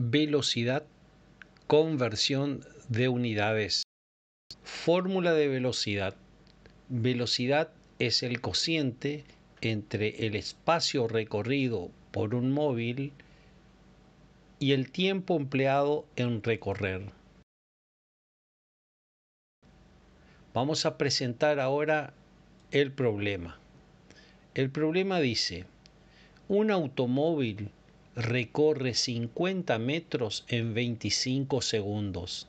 velocidad, conversión de unidades. Fórmula de velocidad. Velocidad es el cociente entre el espacio recorrido por un móvil y el tiempo empleado en recorrer. Vamos a presentar ahora el problema. El problema dice, un automóvil recorre 50 metros en 25 segundos.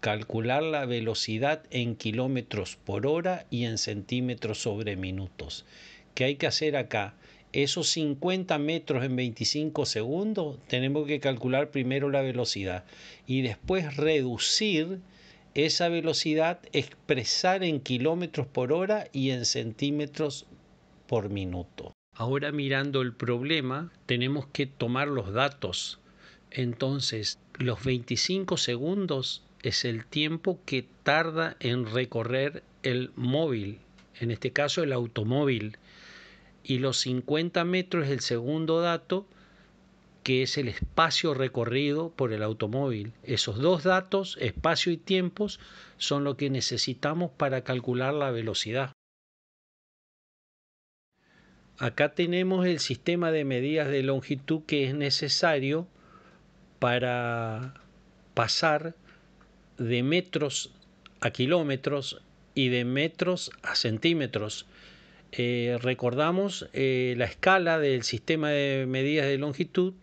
Calcular la velocidad en kilómetros por hora y en centímetros sobre minutos. ¿Qué hay que hacer acá? Esos 50 metros en 25 segundos tenemos que calcular primero la velocidad y después reducir esa velocidad, expresar en kilómetros por hora y en centímetros por minuto. Ahora mirando el problema, tenemos que tomar los datos. Entonces, los 25 segundos es el tiempo que tarda en recorrer el móvil, en este caso el automóvil, y los 50 metros es el segundo dato, que es el espacio recorrido por el automóvil. Esos dos datos, espacio y tiempos, son lo que necesitamos para calcular la velocidad. Acá tenemos el sistema de medidas de longitud que es necesario para pasar de metros a kilómetros y de metros a centímetros. Eh, recordamos eh, la escala del sistema de medidas de longitud,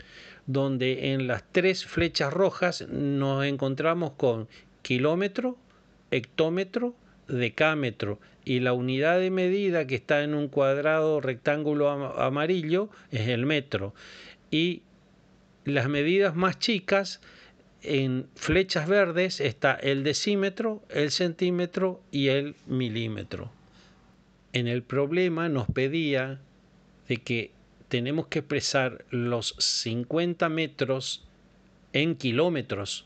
donde en las tres flechas rojas nos encontramos con kilómetro, hectómetro, decámetro y la unidad de medida que está en un cuadrado rectángulo amarillo es el metro. Y las medidas más chicas en flechas verdes está el decímetro, el centímetro y el milímetro. En el problema nos pedía de que tenemos que expresar los 50 metros en kilómetros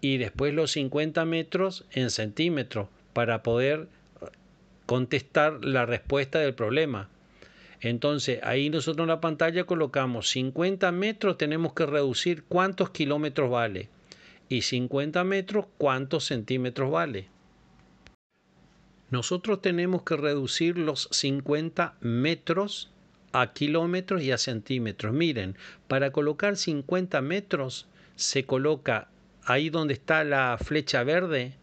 y después los 50 metros en centímetros para poder contestar la respuesta del problema. Entonces, ahí nosotros en la pantalla colocamos 50 metros, tenemos que reducir cuántos kilómetros vale. Y 50 metros, cuántos centímetros vale. Nosotros tenemos que reducir los 50 metros a kilómetros y a centímetros. Miren, para colocar 50 metros se coloca ahí donde está la flecha verde,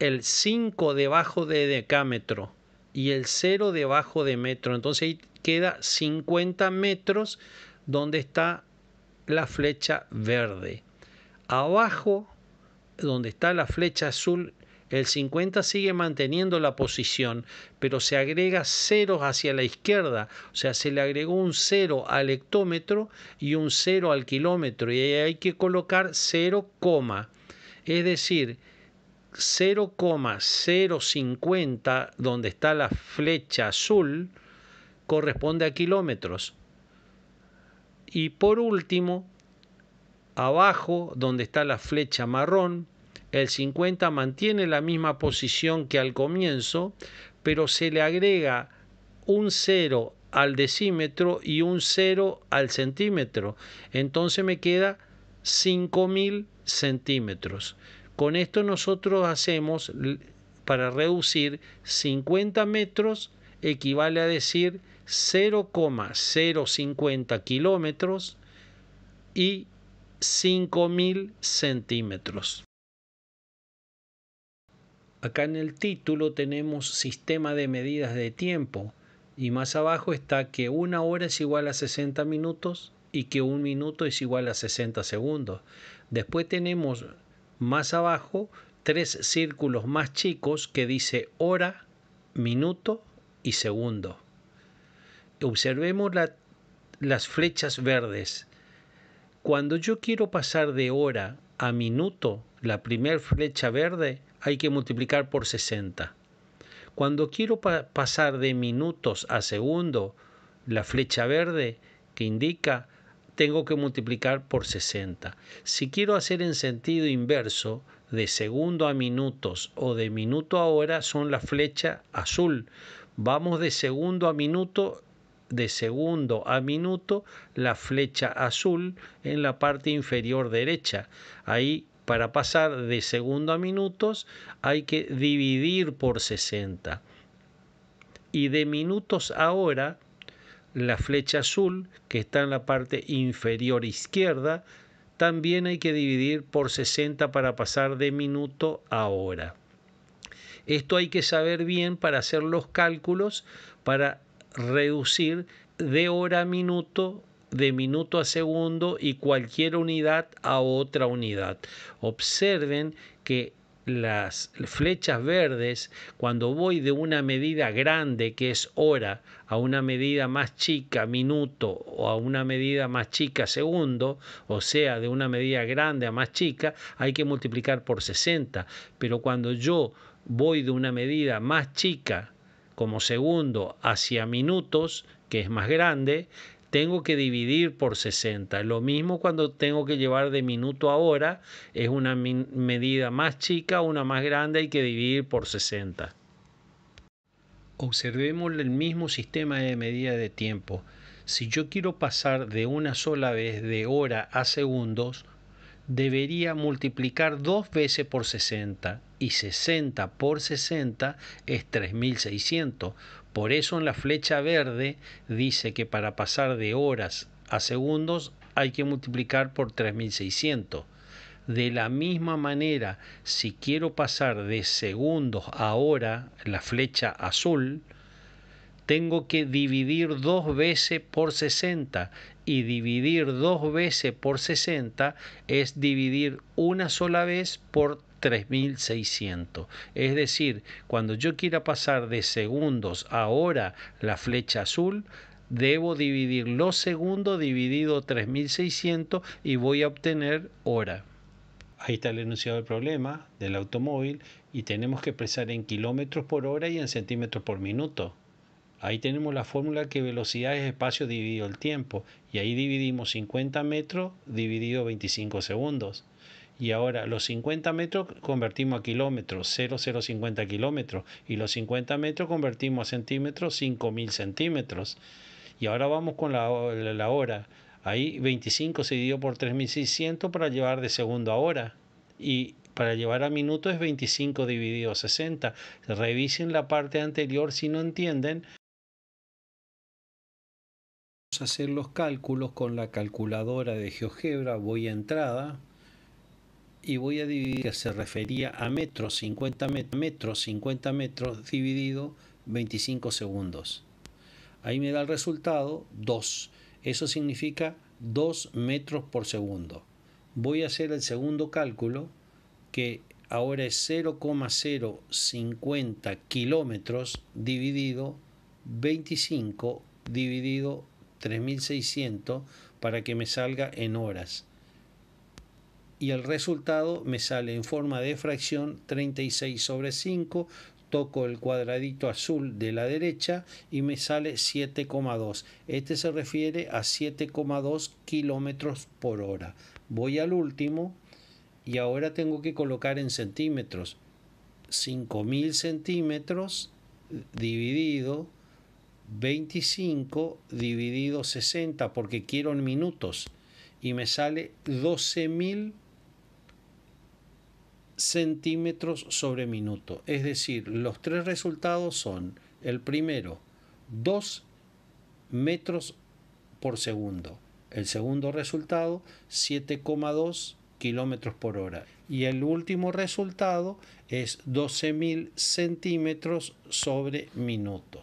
el 5 debajo de decámetro y el 0 debajo de metro. Entonces ahí queda 50 metros donde está la flecha verde. Abajo, donde está la flecha azul, el 50 sigue manteniendo la posición, pero se agrega ceros hacia la izquierda, o sea, se le agregó un 0 al hectómetro y un 0 al kilómetro, y ahí hay que colocar 0, es decir, 0,050, donde está la flecha azul, corresponde a kilómetros. Y por último, abajo, donde está la flecha marrón, el 50 mantiene la misma posición que al comienzo, pero se le agrega un 0 al decímetro y un 0 al centímetro. Entonces me queda 5.000 centímetros. Con esto nosotros hacemos, para reducir 50 metros, equivale a decir 0,050 kilómetros y 5.000 centímetros. Acá en el título tenemos sistema de medidas de tiempo y más abajo está que una hora es igual a 60 minutos y que un minuto es igual a 60 segundos. Después tenemos más abajo, tres círculos más chicos que dice hora, minuto y segundo. Observemos las flechas verdes. Cuando yo quiero pasar de hora a minuto, la primera flecha verde hay que multiplicar por 60. Cuando quiero pasar de minutos a segundo, la flecha verde que indica tengo que multiplicar por 60. Si quiero hacer en sentido inverso, de segundo a minutos o de minuto a hora son la flecha azul. Vamos de segundo a minuto, de segundo a minuto, la flecha azul en la parte inferior derecha. Ahí para pasar de segundo a minutos hay que dividir por 60. Y de minutos a hora la flecha azul que está en la parte inferior izquierda, también hay que dividir por 60 para pasar de minuto a hora. Esto hay que saber bien para hacer los cálculos, para reducir de hora a minuto, de minuto a segundo y cualquier unidad a otra unidad. Observen que las flechas verdes, cuando voy de una medida grande que es hora a una medida más chica minuto o a una medida más chica segundo, o sea, de una medida grande a más chica, hay que multiplicar por 60. Pero cuando yo voy de una medida más chica como segundo hacia minutos, que es más grande, tengo que dividir por 60. Lo mismo cuando tengo que llevar de minuto a hora, es una medida más chica, una más grande, hay que dividir por 60. Observemos el mismo sistema de medida de tiempo. Si yo quiero pasar de una sola vez de hora a segundos, debería multiplicar dos veces por 60 y 60 por 60 es 3600. Por eso en la flecha verde dice que para pasar de horas a segundos hay que multiplicar por 3600. De la misma manera, si quiero pasar de segundos a hora, la flecha azul, tengo que dividir dos veces por 60 y dividir dos veces por 60 es dividir una sola vez por 3600. Es decir, cuando yo quiera pasar de segundos a hora la flecha azul, debo dividir los segundos dividido 3600 y voy a obtener hora. Ahí está el enunciado del problema del automóvil y tenemos que expresar en kilómetros por hora y en centímetros por minuto. Ahí tenemos la fórmula que velocidad es espacio dividido el tiempo. Y ahí dividimos 50 metros dividido 25 segundos. Y ahora los 50 metros convertimos a kilómetros, 0,050 kilómetros. Y los 50 metros convertimos a centímetros, 5000 centímetros. Y ahora vamos con la, hora. Ahí 25 se dividió por 3600 para llevar de segundo a hora. Y para llevar a minutos es 25 dividido 60. Revisen la parte anterior si no entienden hacer los cálculos con la calculadora de GeoGebra. Voy a entrada y voy a dividir, que se refería a metros, 50 metros, metros, 50 metros dividido 25 segundos. Ahí me da el resultado 2. Eso significa 2 metros por segundo. Voy a hacer el segundo cálculo, que ahora es 0,050 kilómetros dividido 25 dividido 3600 para que me salga en horas. Y el resultado me sale en forma de fracción 36 sobre 5, toco el cuadradito azul de la derecha y me sale 7,2. Este se refiere a 7,2 kilómetros por hora. Voy al último y ahora tengo que colocar en centímetros. 5.000 centímetros dividido 25 dividido 60 porque quiero en minutos y me sale 12.000 centímetros sobre minuto. Es decir, los tres resultados son el primero 2 metros por segundo. El segundo resultado 7,2 kilómetros por hora. Y el último resultado es 12.000 centímetros sobre minuto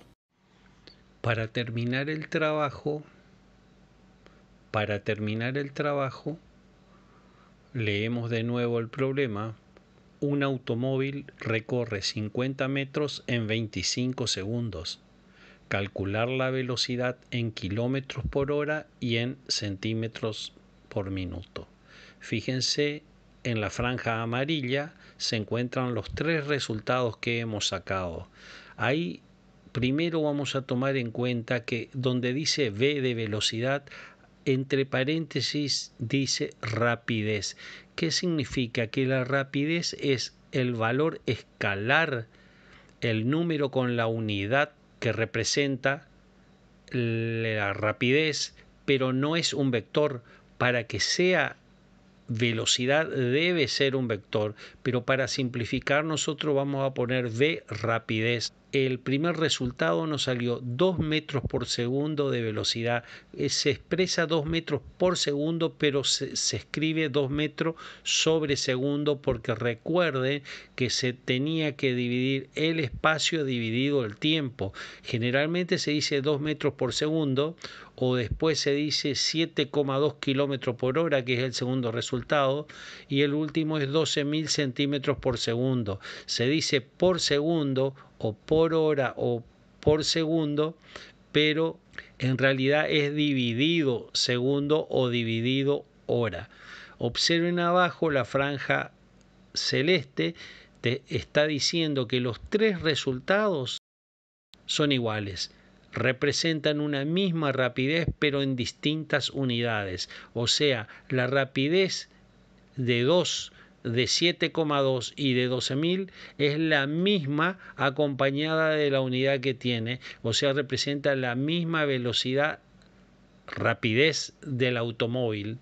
para terminar el trabajo, para terminar el trabajo, leemos de nuevo el problema, un automóvil recorre 50 metros en 25 segundos. Calcular la velocidad en kilómetros por hora y en centímetros por minuto. Fíjense, en la franja amarilla se encuentran los tres resultados que hemos sacado. Ahí primero vamos a tomar en cuenta que donde dice V de velocidad, entre paréntesis dice rapidez. ¿Qué significa? Que la rapidez es el valor escalar, el número con la unidad que representa la rapidez, pero no es un vector. Para que sea velocidad debe ser un vector, pero para simplificar nosotros vamos a poner V rapidez el primer resultado nos salió 2 metros por segundo de velocidad. Eh, se expresa 2 metros por segundo, pero se, escribe 2 metros sobre segundo porque recuerde que se tenía que dividir el espacio dividido el tiempo. Generalmente se dice 2 metros por segundo o después se dice 7,2 kilómetros por hora, que es el segundo resultado, y el último es 12.000 centímetros por segundo. Se dice por segundo o por hora o por segundo, pero en realidad es dividido segundo o dividido hora. Observen abajo la franja celeste, te está diciendo que los tres resultados son iguales representan una misma rapidez pero en distintas unidades. O sea, la rapidez de 2 de 7,2 y de 12.000 es la misma acompañada de la unidad que tiene, o sea, representa la misma velocidad, rapidez del automóvil